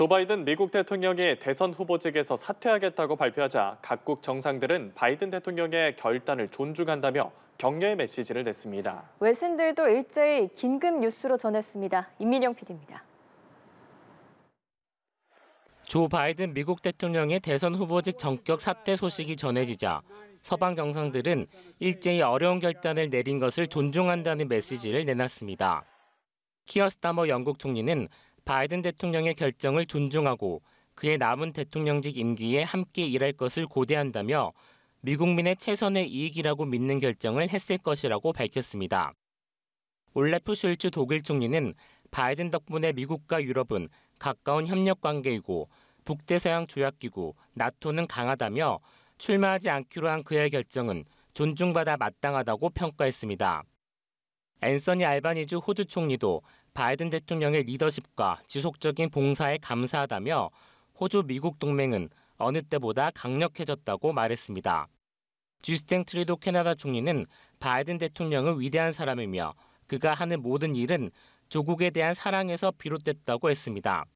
조 바이든 미국 대통령이 대선 후보직에서 사퇴하겠다고 발표하자 각국 정상들은 바이든 대통령의 결단을 존중한다며 격려의 메시지를 냈습니다. 외신들도 일제히 긴급 뉴스로 전했습니다. 임민영 PD입니다. 조 바이든 미국 대통령의 대선 후보직 전격 사퇴 소식이 전해지자 서방 정상들은 일제히 어려운 결단을 내린 것을 존중한다는 메시지를 내놨습니다. 키어스타머 영국 총리는 바이든 대통령의 결정을 존중하고 그의 남은 대통령직 임기에 함께 일할 것을 고대한다며 미국민의 최선의 이익이라고 믿는 결정을 했을 것이라고 밝혔습니다. 올레프 슐츠 독일 총리는 바이든 덕분에 미국과 유럽은 가까운 협력 관계이고 북대서양 조약기구 나토는 강하다며 출마하지 않기로 한 그의 결정은 존중받아 마땅하다고 평가했습니다. 앤서니 알바니주 호주 총리도 바이든 대통령의 리더십과 지속적인 봉사에 감사하다며 호주 미국 동맹은 어느 때보다 강력해졌다고 말했습니다. 주스탱 트리도 캐나다 총리는 바이든 대통령은 위대한 사람이며 그가 하는 모든 일은 조국에 대한 사랑에서 비롯됐다고 했습니다.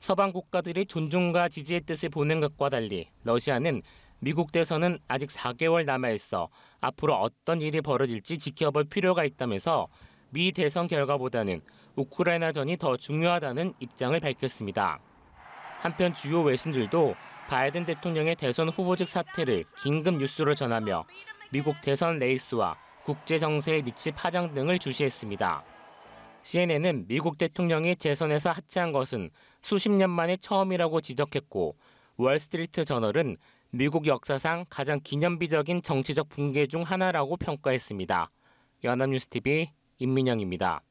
서방 국가들이 존중과 지지의 뜻을 보낸 것과 달리 러시아는 미국 대선은 아직 4개월 남아 있어 앞으로 어떤 일이 벌어질지 지켜볼 필요가 있다면서 미 대선 결과보다는 우크라이나전이 더 중요하다는 입장을 밝혔습니다. 한편 주요 외신들도 바이든 대통령의 대선 후보직 사태를 긴급 뉴스로 전하며 미국 대선 레이스와 국제 정세에 미칠 파장 등을 주시했습니다. CNN은 미국 대통령이 재선에서 하차한 것은 수십 년 만에 처음이라고 지적했고 월스트리트 저널은 미국 역사상 가장 기념비적인 정치적 붕괴 중 하나라고 평가했습니다. 연합뉴스TV 임민영입니다.